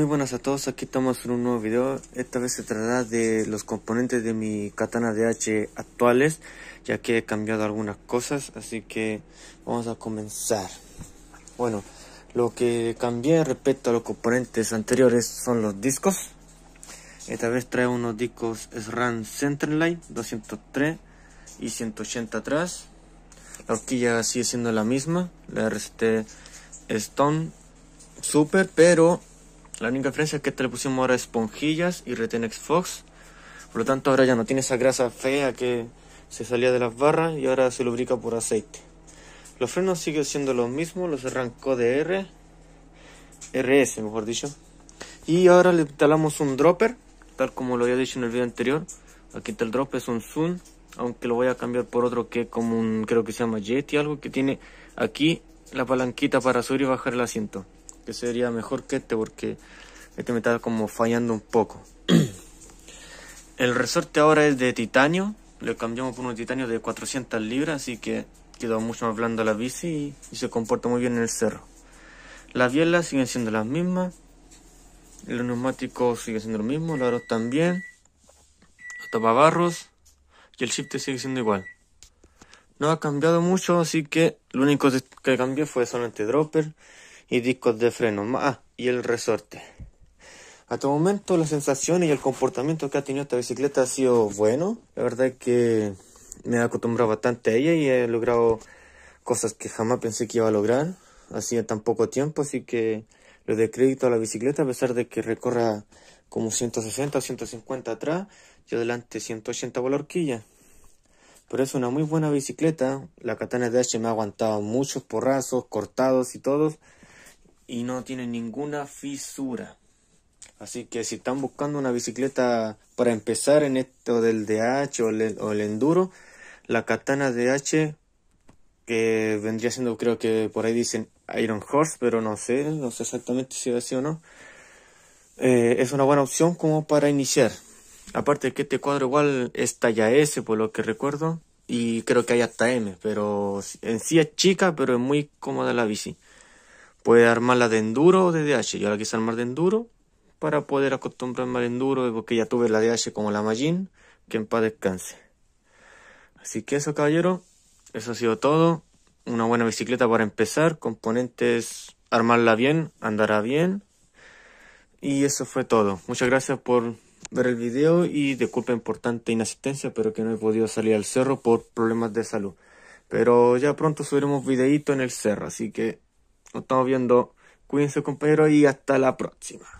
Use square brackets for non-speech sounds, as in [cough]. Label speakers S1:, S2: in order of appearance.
S1: Muy buenas a todos, aquí estamos en un nuevo video. Esta vez se tratará de los componentes de mi katana DH actuales, ya que he cambiado algunas cosas, así que vamos a comenzar. Bueno, lo que cambié respecto a los componentes anteriores son los discos. Esta vez trae unos discos SRAM Centerline 203 y 180 atrás. La horquilla sigue siendo la misma, la RST Stone Super, pero la única diferencia es que este le pusimos ahora esponjillas y Retenex Fox. Por lo tanto ahora ya no tiene esa grasa fea que se salía de las barras y ahora se lubrica por aceite. Los frenos siguen siendo los mismos, los arrancó de R, RS mejor dicho. Y ahora le instalamos un dropper, tal como lo había dicho en el video anterior. Aquí está el dropper, es un Zoom, aunque lo voy a cambiar por otro que como un, creo que se llama Yeti, algo que tiene aquí la palanquita para subir y bajar el asiento sería mejor que este porque este me está como fallando un poco. [clears throat] el resorte ahora es de titanio, lo cambiamos por un titanio de 400 libras, así que quedó mucho más blando la bici y, se comporta muy bien en el cerro. Las bielas siguen siendo las mismas, el neumático sigue siendo lo mismo, los aros también, los tapabarros y el shift sigue siendo igual. No ha cambiado mucho, así que lo único que cambió fue solamente dropper y discos de freno, ...ah, y el resorte. Hasta el momento la sensación y el comportamiento que ha tenido esta bicicleta ha sido bueno. La verdad es que me he acostumbrado bastante a ella y he logrado cosas que jamás pensé que iba a lograr. Hacía tan poco tiempo, así que le doy crédito a la bicicleta a pesar de que recorra como 160 o 150 atrás y adelante 180 por la horquilla. Pero es una muy buena bicicleta. La Katana DH me ha aguantado muchos porrazos, cortados y todos y no tiene ninguna fisura. Así que si están buscando una bicicleta para empezar en esto del DH o el, enduro, la katana DH que vendría siendo creo que por ahí dicen Iron Horse, pero no sé, no sé exactamente si es así o no. Eh, es una buena opción como para iniciar. Aparte que este cuadro igual es talla S por lo que recuerdo y creo que hay hasta M, pero en sí es chica pero es muy cómoda la bici. Puede armarla de enduro o de DH. Yo la quise armar de enduro para poder acostumbrarme al enduro porque ya tuve la DH como la Majin. Que en paz descanse. Así que eso, caballero. Eso ha sido todo. Una buena bicicleta para empezar. Componentes, armarla bien, andará bien. Y eso fue todo. Muchas gracias por ver el video y disculpen por tanta inasistencia, pero que no he podido salir al cerro por problemas de salud. Pero ya pronto subiremos videito en el cerro, así que nos estamos viendo. Cuídense, compañeros, y hasta la próxima.